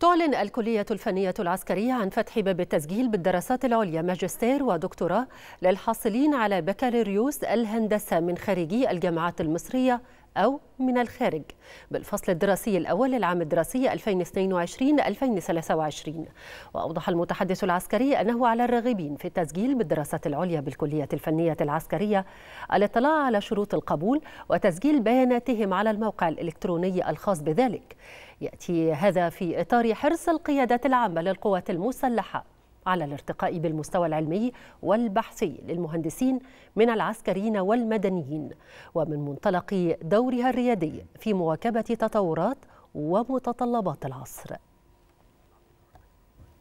تعلن الكلية الفنية العسكرية عن فتح باب التسجيل بالدراسات العليا ماجستير ودكتوراه للحاصلين على بكالوريوس الهندسة من خريجي الجامعات المصرية أو من الخارج بالفصل الدراسي الأول للعام الدراسي 2022-2023 وأوضح المتحدث العسكري أنه على الراغبين في التسجيل بالدراسات العليا بالكلية الفنية العسكرية الاطلاع على شروط القبول وتسجيل بياناتهم على الموقع الإلكتروني الخاص بذلك يأتي هذا في إطار حرص القيادات العامة للقوات المسلحة على الارتقاء بالمستوى العلمي والبحثي للمهندسين من العسكريين والمدنيين ومن منطلق دورها الريادي في مواكبة تطورات ومتطلبات العصر